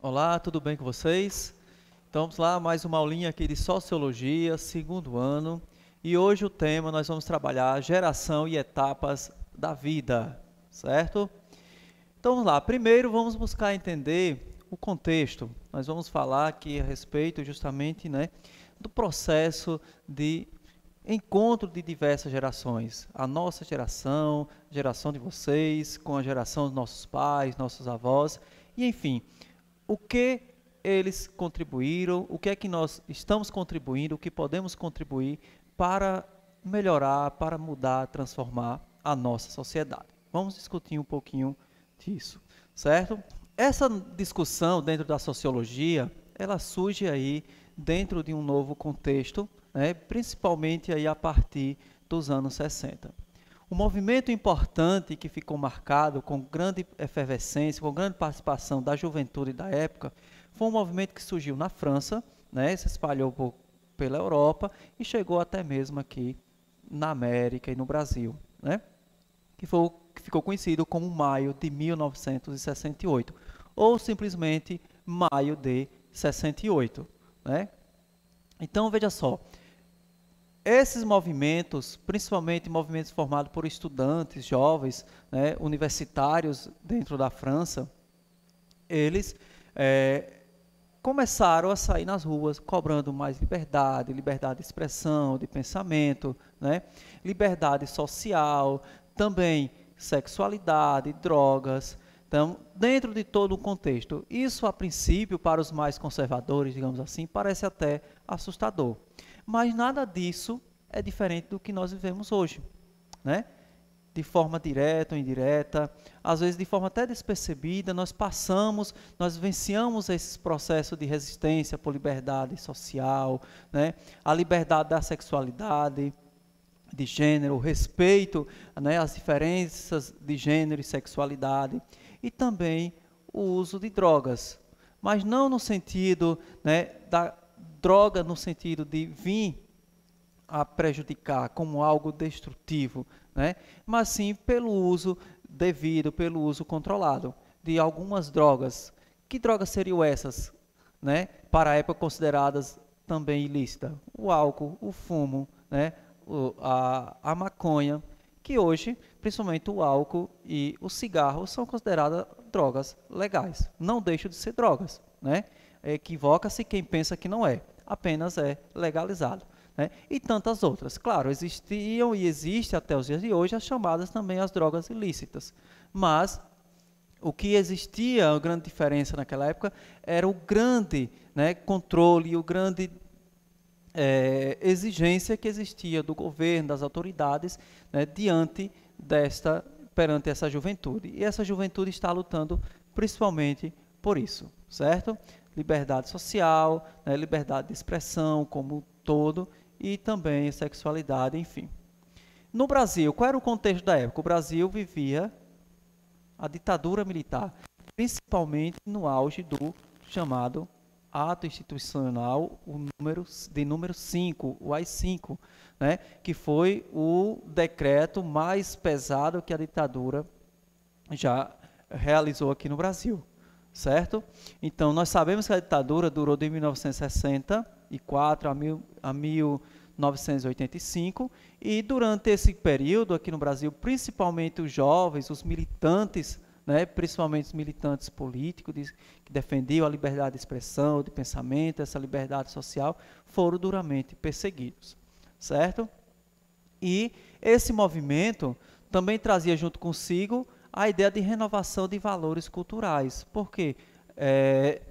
Olá, tudo bem com vocês? Então vamos lá, mais uma aulinha aqui de Sociologia, segundo ano. E hoje o tema nós vamos trabalhar geração e etapas da vida, certo? Então vamos lá, primeiro vamos buscar entender o contexto. Nós vamos falar aqui a respeito justamente né, do processo de encontro de diversas gerações. A nossa geração, geração de vocês, com a geração dos nossos pais, nossos avós, e enfim, o que eles contribuíram, o que é que nós estamos contribuindo, o que podemos contribuir para melhorar, para mudar, transformar a nossa sociedade. Vamos discutir um pouquinho disso, certo? Essa discussão dentro da sociologia, ela surge aí dentro de um novo contexto, né, principalmente aí a partir dos anos 60. Um movimento importante que ficou marcado com grande efervescência, com grande participação da juventude da época, foi um movimento que surgiu na França, né, se espalhou por, pela Europa e chegou até mesmo aqui na América e no Brasil, né, que, foi, que ficou conhecido como Maio de 1968, ou simplesmente Maio de 68. Né? Então, veja só, esses movimentos, principalmente movimentos formados por estudantes, jovens, né, universitários dentro da França, eles é, começaram a sair nas ruas cobrando mais liberdade, liberdade de expressão, de pensamento, né, liberdade social, também sexualidade, drogas, então, dentro de todo o contexto, isso a princípio, para os mais conservadores, digamos assim, parece até assustador. Mas nada disso é diferente do que nós vivemos hoje. Né? De forma direta ou indireta, às vezes de forma até despercebida, nós passamos, nós venciamos esse processo de resistência por liberdade social, né? a liberdade da sexualidade de gênero, respeito né, às diferenças de gênero e sexualidade e também o uso de drogas. Mas não no sentido né, da droga, no sentido de vir a prejudicar como algo destrutivo, né? mas sim pelo uso devido, pelo uso controlado de algumas drogas. Que drogas seriam essas? Né? Para a época consideradas também ilícita. O álcool, o fumo, né? O, a, a maconha que hoje, principalmente o álcool e o cigarro, são consideradas drogas legais. Não deixam de ser drogas. Né? Equivoca-se quem pensa que não é, apenas é legalizado. Né? E tantas outras. Claro, existiam e existem até os dias de hoje as chamadas também as drogas ilícitas. Mas o que existia, a grande diferença naquela época, era o grande né, controle, o grande é, exigência que existia do governo, das autoridades, né, diante desta, perante essa juventude. E essa juventude está lutando principalmente por isso, certo? Liberdade social, né, liberdade de expressão como um todo e também sexualidade, enfim. No Brasil, qual era o contexto da época? O Brasil vivia a ditadura militar, principalmente no auge do chamado ato institucional o número, de número 5, o AI-5, né, que foi o decreto mais pesado que a ditadura já realizou aqui no Brasil, certo? Então, nós sabemos que a ditadura durou de 1964 a, mil, a 1985, e durante esse período aqui no Brasil, principalmente os jovens, os militantes né, principalmente os militantes políticos de, que defendiam a liberdade de expressão, de pensamento, essa liberdade social, foram duramente perseguidos, certo? E esse movimento também trazia junto consigo a ideia de renovação de valores culturais, porque é,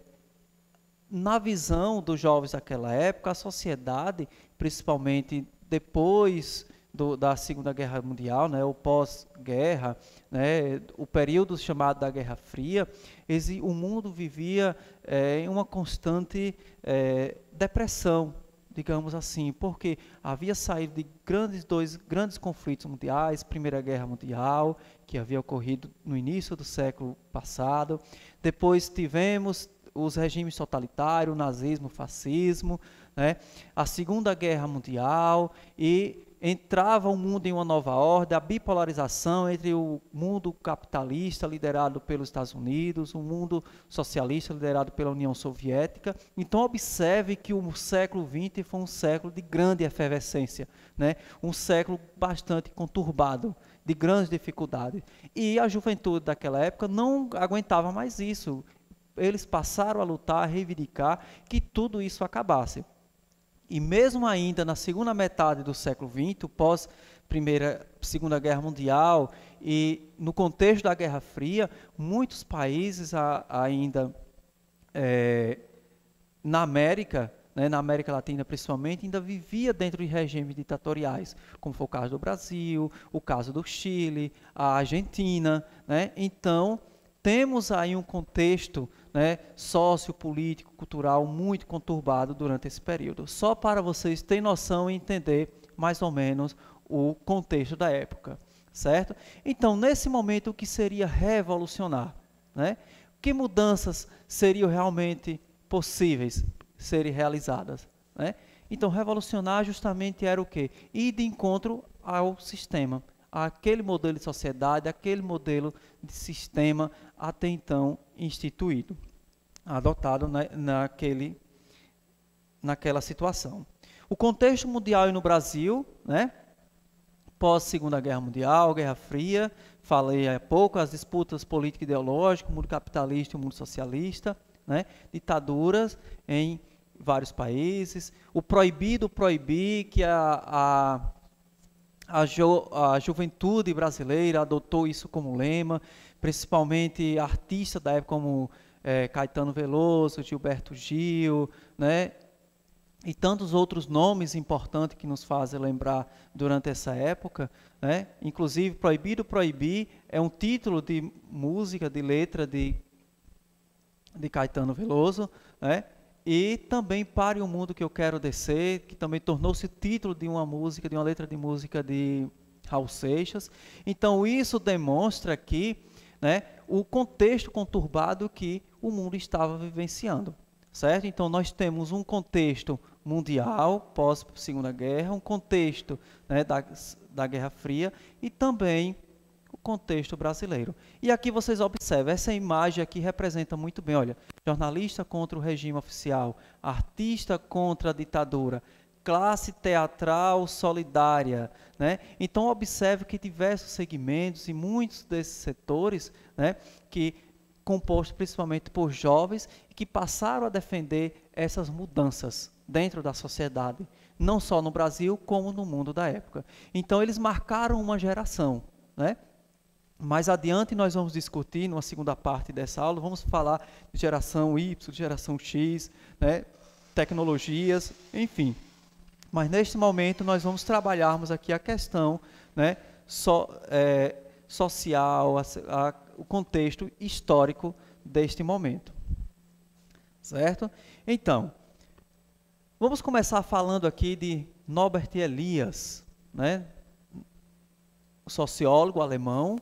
na visão dos jovens daquela época, a sociedade, principalmente depois do, da Segunda Guerra Mundial, né, o pós-guerra, né, o período chamado da Guerra Fria, esse, o mundo vivia é, em uma constante é, depressão, digamos assim, porque havia saído de grandes dois grandes conflitos mundiais, Primeira Guerra Mundial, que havia ocorrido no início do século passado, depois tivemos os regimes totalitários, nazismo, fascismo, né? a Segunda Guerra Mundial e entrava o mundo em uma nova ordem, a bipolarização entre o mundo capitalista liderado pelos Estados Unidos, o mundo socialista liderado pela União Soviética. Então observe que o século XX foi um século de grande efervescência, né? um século bastante conturbado, de grandes dificuldades. E a juventude daquela época não aguentava mais isso. Eles passaram a lutar, a reivindicar que tudo isso acabasse. E mesmo ainda na segunda metade do século XX, pós Primeira, Segunda Guerra Mundial e no contexto da Guerra Fria, muitos países a, ainda é, na América, né, na América Latina principalmente, ainda vivia dentro de regimes ditatoriais, como foi o caso do Brasil, o caso do Chile, a Argentina, né? Então, temos aí um contexto né, sociopolítico, cultural muito conturbado durante esse período. Só para vocês terem noção e entender mais ou menos o contexto da época, certo? Então, nesse momento, o que seria revolucionar? Né? Que mudanças seriam realmente possíveis serem realizadas? Né? Então, revolucionar justamente era o quê? Ir de encontro ao sistema, aquele modelo de sociedade, aquele modelo de sistema até então instituído, adotado na, naquele, naquela situação. O contexto mundial e no Brasil, né, pós Segunda Guerra Mundial, Guerra Fria, falei há pouco, as disputas político-ideológicas, o mundo capitalista e o mundo socialista, né, ditaduras em vários países, o proibido proibir que a, a a, ju a juventude brasileira adotou isso como lema, principalmente artistas da época como é, Caetano Veloso, Gilberto Gil, né? e tantos outros nomes importantes que nos fazem lembrar durante essa época, né? Inclusive Proibido Proibir é um título de música, de letra de de Caetano Veloso, né? e também Pare o Mundo que Eu Quero Descer, que também tornou-se título de uma música, de uma letra de música de Raul Seixas. Então, isso demonstra aqui né, o contexto conturbado que o mundo estava vivenciando. Certo? Então, nós temos um contexto mundial pós-Segunda Guerra, um contexto né, da, da Guerra Fria e também contexto brasileiro. E aqui vocês observam, essa imagem aqui representa muito bem, olha, jornalista contra o regime oficial, artista contra a ditadura, classe teatral solidária. Né? Então, observe que diversos segmentos e muitos desses setores, né, que compostos principalmente por jovens, que passaram a defender essas mudanças dentro da sociedade, não só no Brasil, como no mundo da época. Então, eles marcaram uma geração. Né? Mais adiante nós vamos discutir, numa segunda parte dessa aula, vamos falar de geração Y, geração X, né, tecnologias, enfim. Mas neste momento nós vamos trabalharmos aqui a questão né, so, é, social, a, a, o contexto histórico deste momento. Certo? Então, vamos começar falando aqui de Norbert Elias, né, sociólogo alemão,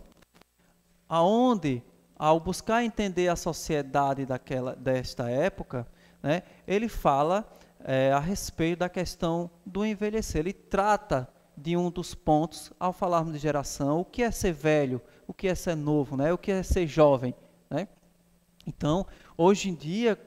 aonde ao buscar entender a sociedade daquela desta época, né, ele fala é, a respeito da questão do envelhecer. Ele trata de um dos pontos ao falarmos de geração, o que é ser velho, o que é ser novo, né, o que é ser jovem, né? Então, hoje em dia,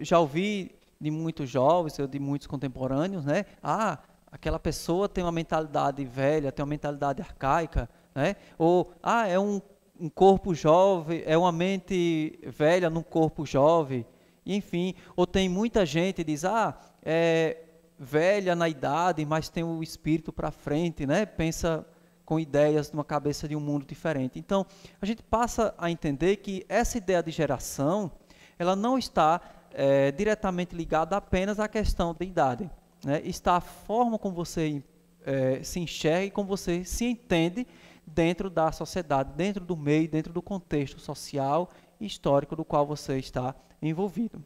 já ouvi de muitos jovens, ou de muitos contemporâneos, né? Ah, aquela pessoa tem uma mentalidade velha, tem uma mentalidade arcaica, né? Ou ah, é um um corpo jovem, é uma mente velha num corpo jovem, enfim. Ou tem muita gente que diz, ah, é velha na idade, mas tem o espírito para frente, né? Pensa com ideias numa cabeça de um mundo diferente. Então, a gente passa a entender que essa ideia de geração, ela não está é, diretamente ligada apenas à questão da idade. Né? Está a forma como você é, se enxerga e como você se entende dentro da sociedade, dentro do meio, dentro do contexto social e histórico do qual você está envolvido.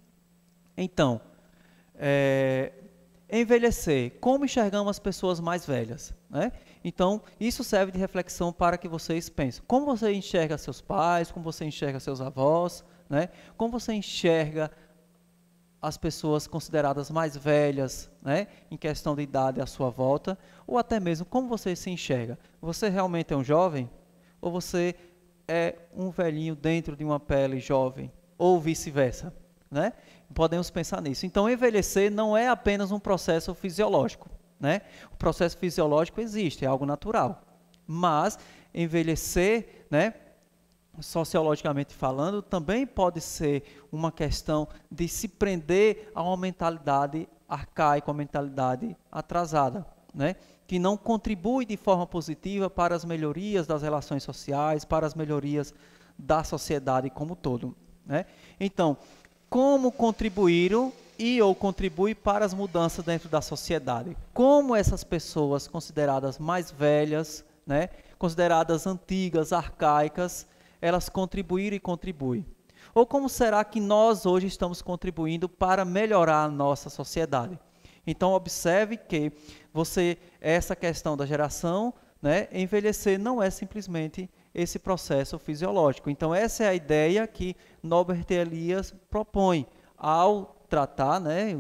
Então, é, envelhecer, como enxergamos as pessoas mais velhas? Né? Então, isso serve de reflexão para que vocês pensem. Como você enxerga seus pais, como você enxerga seus avós, né? como você enxerga as pessoas consideradas mais velhas, né, em questão de idade à sua volta, ou até mesmo como você se enxerga. Você realmente é um jovem? Ou você é um velhinho dentro de uma pele jovem? Ou vice-versa, né? Podemos pensar nisso. Então, envelhecer não é apenas um processo fisiológico, né? O processo fisiológico existe, é algo natural. Mas envelhecer, né, sociologicamente falando, também pode ser uma questão de se prender a uma mentalidade arcaica, uma mentalidade atrasada, né? que não contribui de forma positiva para as melhorias das relações sociais, para as melhorias da sociedade como um todo. Né? Então, como contribuíram e ou contribui para as mudanças dentro da sociedade? Como essas pessoas consideradas mais velhas, né, consideradas antigas, arcaicas, elas contribuíram e contribuem? Ou como será que nós hoje estamos contribuindo para melhorar a nossa sociedade? Então observe que você essa questão da geração, né, envelhecer não é simplesmente esse processo fisiológico. Então essa é a ideia que Norbert Elias propõe ao tratar, né,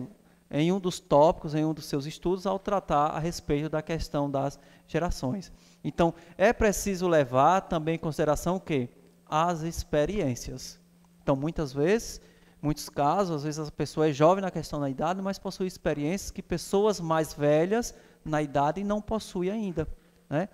em um dos tópicos, em um dos seus estudos, ao tratar a respeito da questão das gerações. Então, é preciso levar também em consideração que as experiências. Então, muitas vezes, muitos casos, às vezes a pessoa é jovem na questão da idade, mas possui experiências que pessoas mais velhas na idade não possuem ainda, né?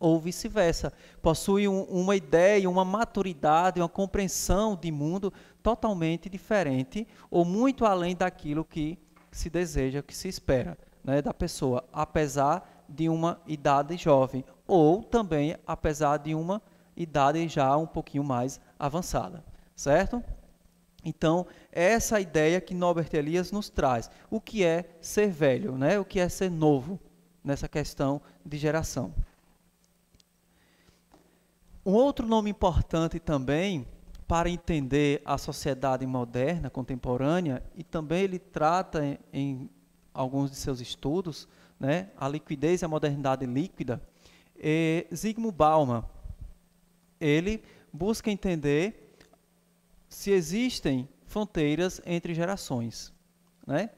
Ou vice-versa, possui um, uma ideia, uma maturidade, uma compreensão de mundo totalmente diferente ou muito além daquilo que se deseja, que se espera né, da pessoa, apesar de uma idade jovem ou também apesar de uma idade já um pouquinho mais avançada, certo? Então, é essa ideia que Norbert Elias nos traz. O que é ser velho, né? o que é ser novo nessa questão de geração. Um outro nome importante também para entender a sociedade moderna, contemporânea, e também ele trata em, em alguns de seus estudos, né, a liquidez e a modernidade líquida, é Zygmunt Bauman, ele busca entender se existem fronteiras entre gerações. Né?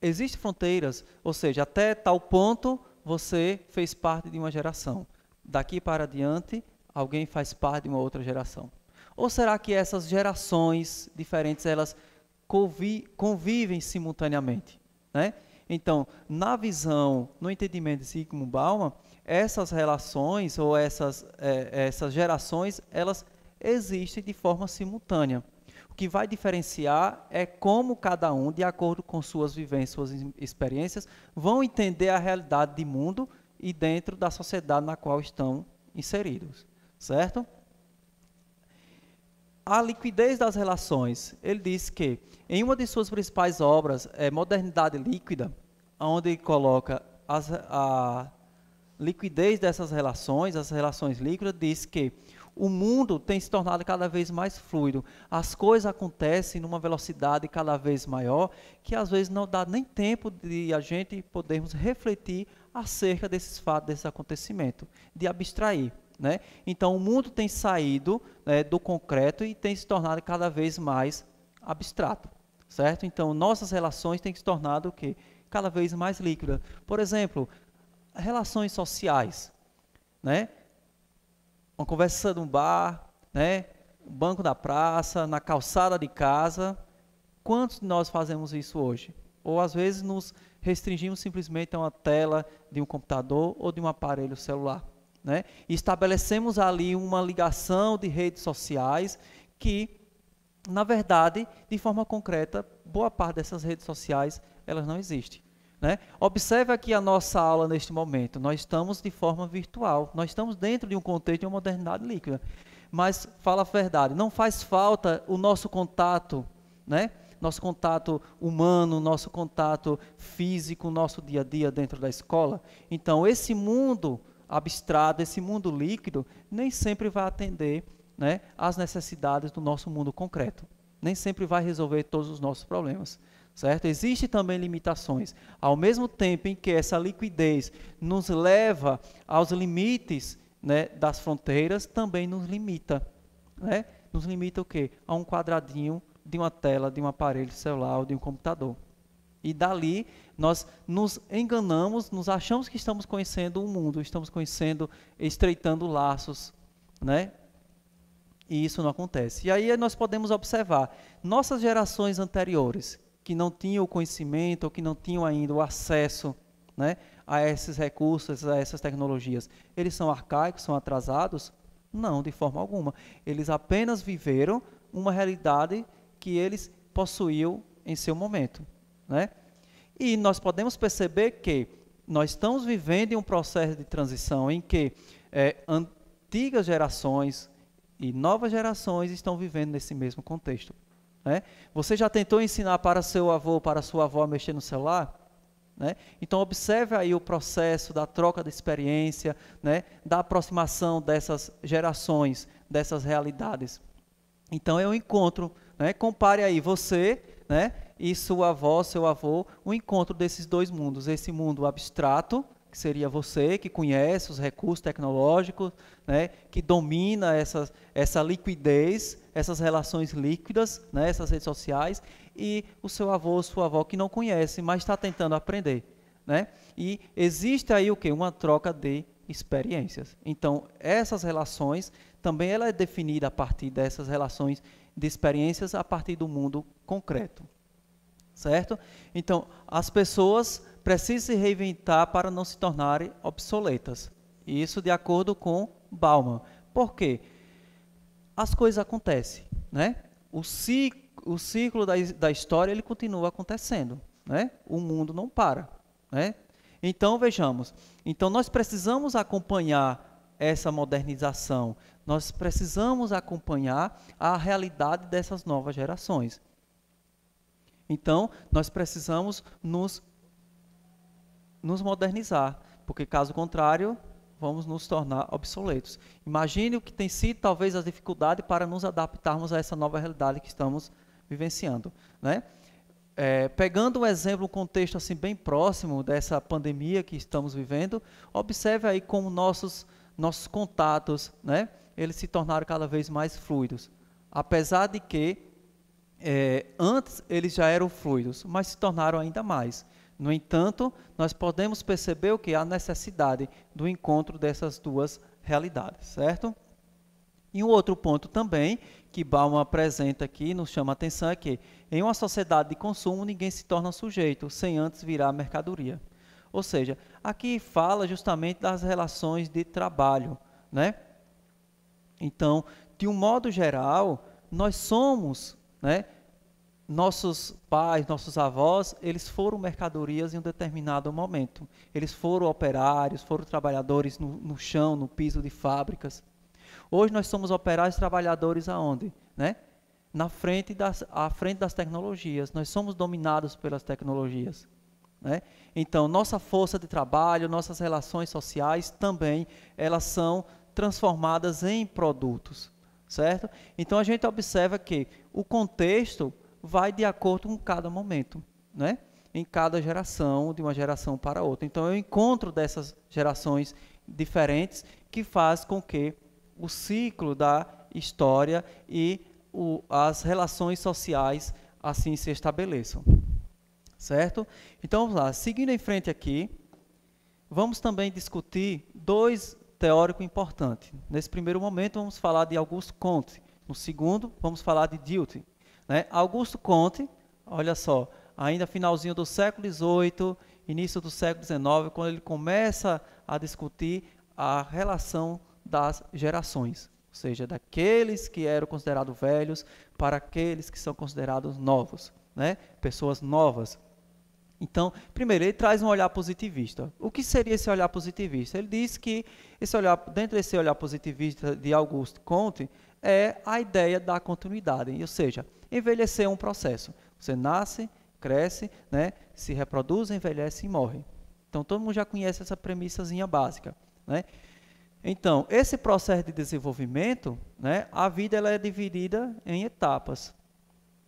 Existem fronteiras, ou seja, até tal ponto você fez parte de uma geração. Daqui para diante, alguém faz parte de uma outra geração. Ou será que essas gerações diferentes, elas convivem simultaneamente? Né? Então, na visão, no entendimento de Sigmund Bauman, essas relações ou essas, é, essas gerações, elas existem de forma simultânea. O que vai diferenciar é como cada um, de acordo com suas vivências, suas experiências, vão entender a realidade de mundo e dentro da sociedade na qual estão inseridos, certo? a liquidez das relações. Ele diz que, em uma de suas principais obras, é Modernidade Líquida, onde ele coloca as, a liquidez dessas relações, as relações líquidas, diz que o mundo tem se tornado cada vez mais fluido. As coisas acontecem numa velocidade cada vez maior, que às vezes não dá nem tempo de a gente podermos refletir acerca desses fatos, desse acontecimento, de abstrair. Né? Então, o mundo tem saído né, do concreto e tem se tornado cada vez mais abstrato, certo? Então, nossas relações têm se tornado o quê? Cada vez mais líquidas. Por exemplo, relações sociais, né? Uma conversa num bar, né? Um banco da praça, na calçada de casa. Quantos de nós fazemos isso hoje? Ou às vezes nos restringimos simplesmente a uma tela de um computador ou de um aparelho celular. Né? estabelecemos ali uma ligação de redes sociais que, na verdade, de forma concreta, boa parte dessas redes sociais elas não existem. Né? Observe aqui a nossa aula neste momento. Nós estamos de forma virtual, nós estamos dentro de um contexto de uma modernidade líquida. Mas fala a verdade, não faz falta o nosso contato, né? nosso contato humano, nosso contato físico, nosso dia a dia dentro da escola. Então, esse mundo abstrato, esse mundo líquido, nem sempre vai atender né, às necessidades do nosso mundo concreto. Nem sempre vai resolver todos os nossos problemas. Certo? Existem também limitações. Ao mesmo tempo em que essa liquidez nos leva aos limites né, das fronteiras, também nos limita. Né? Nos limita o quê? A um quadradinho de uma tela, de um aparelho celular ou de um computador. E dali nós nos enganamos, nos achamos que estamos conhecendo o mundo, estamos conhecendo, estreitando laços, né? E isso não acontece. E aí nós podemos observar nossas gerações anteriores que não tinham o conhecimento ou que não tinham ainda o acesso, né, a esses recursos, a essas tecnologias. Eles são arcaicos, são atrasados? Não, de forma alguma. Eles apenas viveram uma realidade que eles possuíam em seu momento. Né? E nós podemos perceber que nós estamos vivendo em um processo de transição em que é, antigas gerações e novas gerações estão vivendo nesse mesmo contexto. Né? Você já tentou ensinar para seu avô, para sua avó a mexer no celular? Né? Então observe aí o processo da troca de experiência, né? da aproximação dessas gerações, dessas realidades. Então é um encontro. Né? Compare aí você, né? e sua avó, seu avô, o encontro desses dois mundos, esse mundo abstrato, que seria você, que conhece os recursos tecnológicos, né, que domina essa, essa liquidez, essas relações líquidas, né, essas redes sociais, e o seu avô, sua avó, que não conhece, mas está tentando aprender. Né? E existe aí o quê? Uma troca de experiências. Então, essas relações, também ela é definida a partir dessas relações de experiências a partir do mundo concreto certo? Então, as pessoas precisam se reinventar para não se tornarem obsoletas. E isso de acordo com Bauman. Por quê? As coisas acontecem, né? O ciclo, o ciclo da, da história ele continua acontecendo, né? O mundo não para, né? Então vejamos. Então nós precisamos acompanhar essa modernização. Nós precisamos acompanhar a realidade dessas novas gerações. Então, nós precisamos nos, nos modernizar, porque caso contrário, vamos nos tornar obsoletos. Imagine o que tem sido talvez a dificuldade para nos adaptarmos a essa nova realidade que estamos vivenciando, né? É, pegando um exemplo, um contexto assim bem próximo dessa pandemia que estamos vivendo, observe aí como nossos nossos contatos, né? Eles se tornaram cada vez mais fluidos, apesar de que é, antes eles já eram fluidos, mas se tornaram ainda mais. No entanto, nós podemos perceber o que a necessidade do encontro dessas duas realidades, certo? E um outro ponto também que Baum apresenta aqui, nos chama a atenção, é que em uma sociedade de consumo ninguém se torna sujeito sem antes virar mercadoria. Ou seja, aqui fala justamente das relações de trabalho, né? Então, de um modo geral, nós somos né? Nossos pais, nossos avós, eles foram mercadorias em um determinado momento. Eles foram operários, foram trabalhadores no, no chão, no piso de fábricas. Hoje nós somos operários trabalhadores aonde? Né? Na frente das, à frente das tecnologias. Nós somos dominados pelas tecnologias. Né? Então, nossa força de trabalho, nossas relações sociais também, elas são transformadas em produtos certo? Então a gente observa que o contexto vai de acordo com cada momento, né? Em cada geração, de uma geração para outra. Então eu encontro dessas gerações diferentes que faz com que o ciclo da história e o, as relações sociais assim se estabeleçam. Certo? Então vamos lá, seguindo em frente aqui, vamos também discutir dois teórico importante. Nesse primeiro momento, vamos falar de Augusto Comte. No segundo, vamos falar de Dilthey. Né? Augusto Comte, olha só, ainda finalzinho do século XVIII, início do século XIX, quando ele começa a discutir a relação das gerações, ou seja, daqueles que eram considerados velhos para aqueles que são considerados novos, né? pessoas novas. Então, primeiro, ele traz um olhar positivista. O que seria esse olhar positivista? Ele diz que esse olhar, dentro desse olhar positivista de Auguste Comte, é a ideia da continuidade, ou seja, envelhecer é um processo. Você nasce, cresce, né, se reproduz, envelhece e morre. Então, todo mundo já conhece essa premissazinha básica, né? Então, esse processo de desenvolvimento, né, a vida ela é dividida em etapas.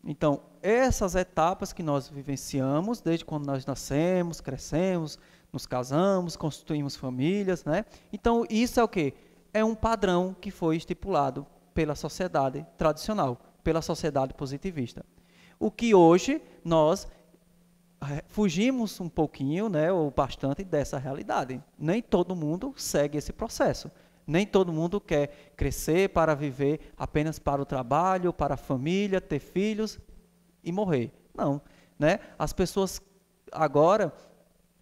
Então, essas etapas que nós vivenciamos, desde quando nós nascemos, crescemos, nos casamos, constituímos famílias, né? Então, isso é o quê? É um padrão que foi estipulado pela sociedade tradicional, pela sociedade positivista. O que hoje nós eh, fugimos um pouquinho, né, ou bastante dessa realidade. Nem todo mundo segue esse processo. Nem todo mundo quer crescer para viver apenas para o trabalho, para a família, ter filhos e morrer. Não. Né? As pessoas agora,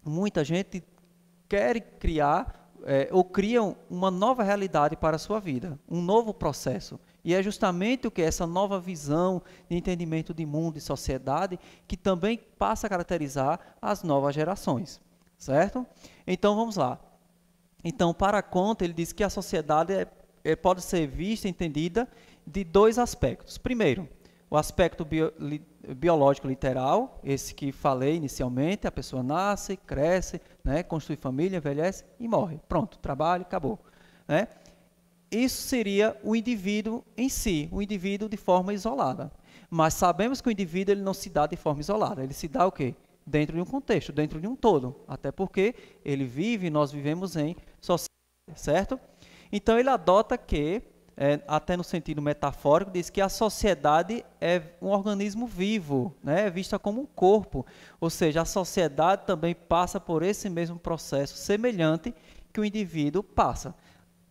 muita gente quer criar é, ou criam uma nova realidade para a sua vida, um novo processo. E é justamente o que essa nova visão de entendimento de mundo e sociedade que também passa a caracterizar as novas gerações, certo? Então vamos lá. Então para Conta ele diz que a sociedade é, é, pode ser vista, entendida de dois aspectos. Primeiro, o aspecto bio, li, biológico literal, esse que falei inicialmente, a pessoa nasce, cresce, né, constrói família, envelhece e morre. Pronto, trabalho, acabou. Né? Isso seria o indivíduo em si, o indivíduo de forma isolada. Mas sabemos que o indivíduo ele não se dá de forma isolada, ele se dá o quê? Dentro de um contexto, dentro de um todo. Até porque ele vive, nós vivemos em sociedade, certo? Então ele adota que é, até no sentido metafórico, diz que a sociedade é um organismo vivo, né? é vista como um corpo. Ou seja, a sociedade também passa por esse mesmo processo semelhante que o indivíduo passa.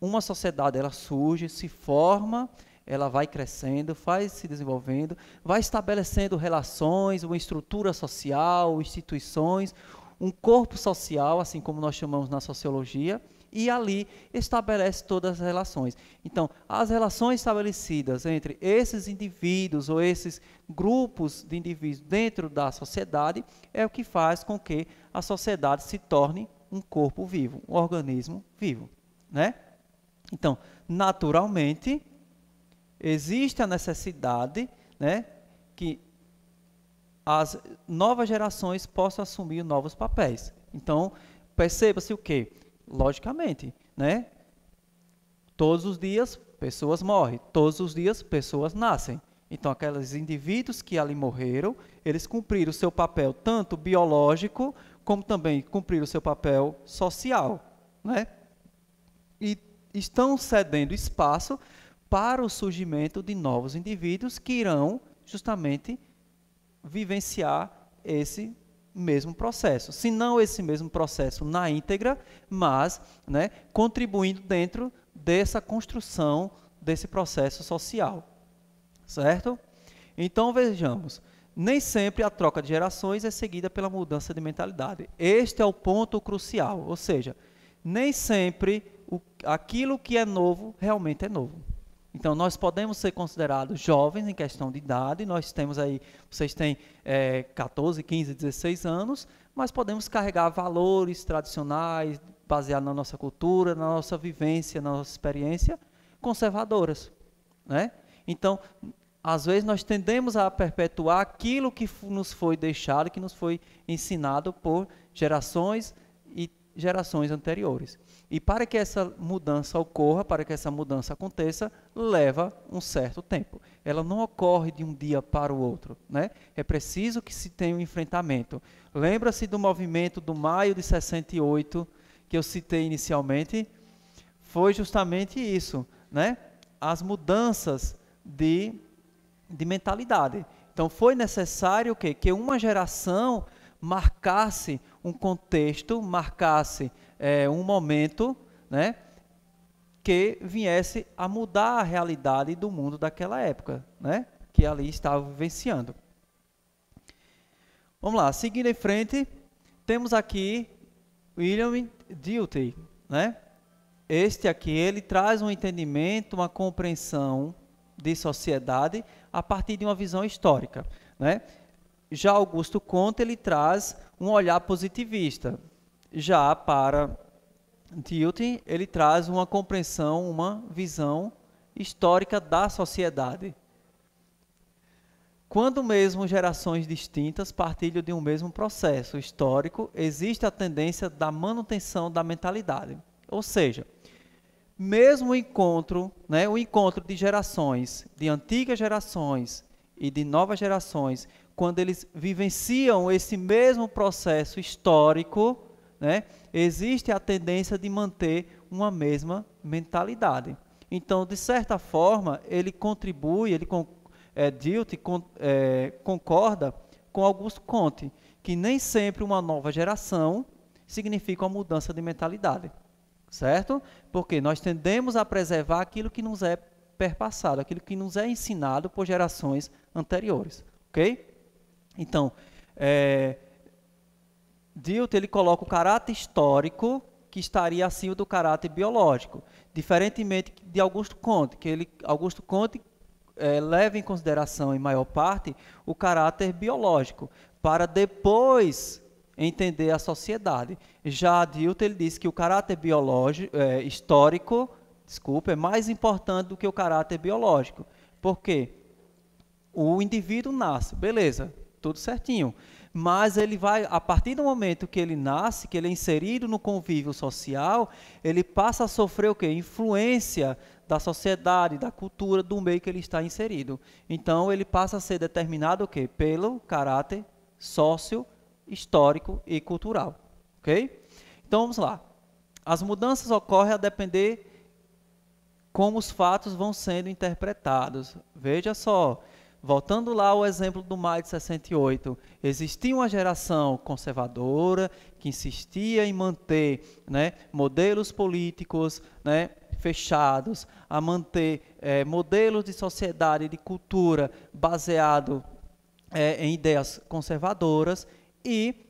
Uma sociedade ela surge, se forma, ela vai crescendo, vai se desenvolvendo, vai estabelecendo relações, uma estrutura social, instituições, um corpo social, assim como nós chamamos na sociologia e ali estabelece todas as relações. Então, as relações estabelecidas entre esses indivíduos ou esses grupos de indivíduos dentro da sociedade é o que faz com que a sociedade se torne um corpo vivo, um organismo vivo, né? Então, naturalmente, existe a necessidade, né, que as novas gerações possam assumir novos papéis. Então, perceba-se o quê? Logicamente, né? Todos os dias pessoas morrem, todos os dias pessoas nascem. Então, aqueles indivíduos que ali morreram, eles cumpriram o seu papel tanto biológico, como também cumpriram o seu papel social. Né? E estão cedendo espaço para o surgimento de novos indivíduos que irão justamente vivenciar esse mesmo processo. Se não esse mesmo processo na íntegra, mas né, contribuindo dentro dessa construção desse processo social. Certo? Então vejamos, nem sempre a troca de gerações é seguida pela mudança de mentalidade. Este é o ponto crucial, ou seja, nem sempre o, aquilo que é novo realmente é novo. Então, nós podemos ser considerados jovens em questão de idade, nós temos aí, vocês têm é, 14, 15, 16 anos, mas podemos carregar valores tradicionais, baseados na nossa cultura, na nossa vivência, na nossa experiência, conservadoras. Né? Então, às vezes nós tendemos a perpetuar aquilo que nos foi deixado, que nos foi ensinado por gerações e gerações anteriores. E para que essa mudança ocorra, para que essa mudança aconteça, leva um certo tempo. Ela não ocorre de um dia para o outro. Né? É preciso que se tenha um enfrentamento. Lembra-se do movimento do maio de 68, que eu citei inicialmente? Foi justamente isso. Né? As mudanças de, de mentalidade. Então foi necessário quê? que uma geração marcasse um contexto, marcasse é, um momento, né, que viesse a mudar a realidade do mundo daquela época, né, que ali estava vivenciando. Vamos lá, seguindo em frente, temos aqui William Dilthey, né? Este aqui, ele traz um entendimento, uma compreensão de sociedade a partir de uma visão histórica, né? Já Augusto Conte ele traz um olhar positivista. Já para Tilton, ele traz uma compreensão, uma visão histórica da sociedade. Quando mesmo gerações distintas partilham de um mesmo processo histórico, existe a tendência da manutenção da mentalidade. Ou seja, mesmo o encontro, né, o encontro de gerações, de antigas gerações e de novas gerações, quando eles vivenciam esse mesmo processo histórico, né, existe a tendência de manter uma mesma mentalidade. Então, de certa forma, ele contribui, ele é, Dilt con, é, concorda com Augusto Conte, que nem sempre uma nova geração significa uma mudança de mentalidade, certo? Porque nós tendemos a preservar aquilo que nos é perpassado, aquilo que nos é ensinado por gerações anteriores, ok? Então, é, Dilt ele coloca o caráter histórico que estaria acima do caráter biológico, diferentemente de Augusto Conte, que ele, Augusto Conte é, leva em consideração, em maior parte, o caráter biológico, para depois entender a sociedade. Já Dilt ele diz que o caráter biológico, é, histórico, desculpa, é mais importante do que o caráter biológico, porque o indivíduo nasce, beleza, tudo certinho. Mas ele vai, a partir do momento que ele nasce, que ele é inserido no convívio social, ele passa a sofrer o quê? Influência da sociedade, da cultura, do meio que ele está inserido. Então ele passa a ser determinado o quê? Pelo caráter sócio, histórico e cultural. Ok? Então vamos lá. As mudanças ocorrem a depender como os fatos vão sendo interpretados. Veja só, voltando lá ao exemplo do maio de 68, existia uma geração conservadora que insistia em manter né, modelos políticos né, fechados, a manter é, modelos de sociedade e de cultura baseado é, em ideias conservadoras e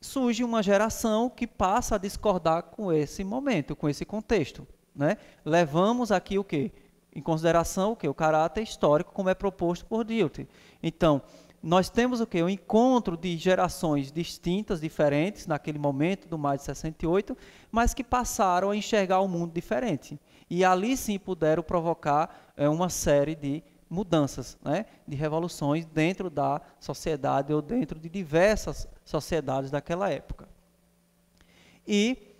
surge uma geração que passa a discordar com esse momento, com esse contexto. Né? Levamos aqui o quê? em consideração o que o caráter histórico como é proposto por Dilthey. Então, nós temos o que o encontro de gerações distintas, diferentes naquele momento do mais de 68, mas que passaram a enxergar o um mundo diferente. E ali sim puderam provocar é, uma série de mudanças, né, de revoluções dentro da sociedade ou dentro de diversas sociedades daquela época. E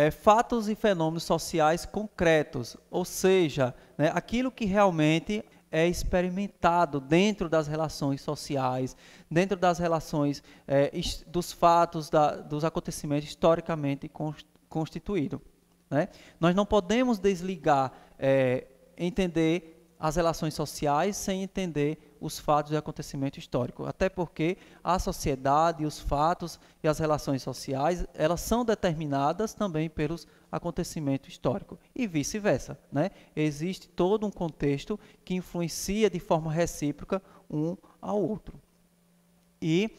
é, fatos e fenômenos sociais concretos, ou seja, né, aquilo que realmente é experimentado dentro das relações sociais, dentro das relações é, dos fatos, da, dos acontecimentos historicamente constituídos. Né? Nós não podemos desligar, é, entender as relações sociais sem entender os fatos e acontecimento histórico. Até porque a sociedade, os fatos e as relações sociais, elas são determinadas também pelos acontecimentos históricos e vice-versa. Né? Existe todo um contexto que influencia de forma recíproca um ao outro. E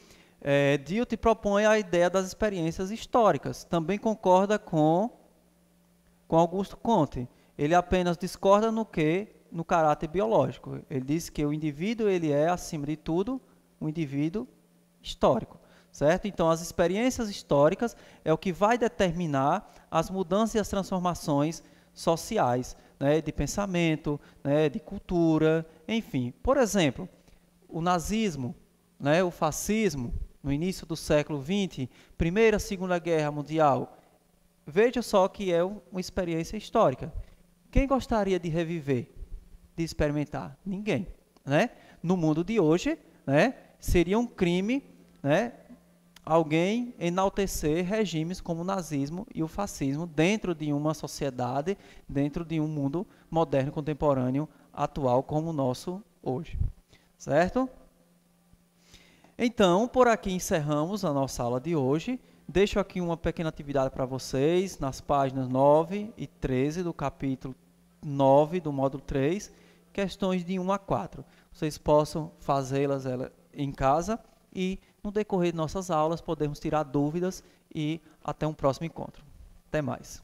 é, te propõe a ideia das experiências históricas. Também concorda com, com Augusto Conte. Ele apenas discorda no que no caráter biológico. Ele diz que o indivíduo ele é, acima de tudo, um indivíduo histórico, certo? Então, as experiências históricas é o que vai determinar as mudanças e as transformações sociais, né, de pensamento, né, de cultura, enfim. Por exemplo, o nazismo, né, o fascismo, no início do século XX, Primeira, Segunda Guerra Mundial, veja só que é uma experiência histórica. Quem gostaria de reviver? de experimentar? Ninguém. Né? No mundo de hoje, né, seria um crime né, alguém enaltecer regimes como o nazismo e o fascismo dentro de uma sociedade, dentro de um mundo moderno, contemporâneo, atual como o nosso hoje. Certo? Então, por aqui encerramos a nossa aula de hoje. Deixo aqui uma pequena atividade para vocês nas páginas 9 e 13 do capítulo 9 do módulo 3 questões de 1 a 4. Vocês possam fazê-las eh, em casa e no decorrer de nossas aulas podemos tirar dúvidas e até um próximo encontro. Até mais.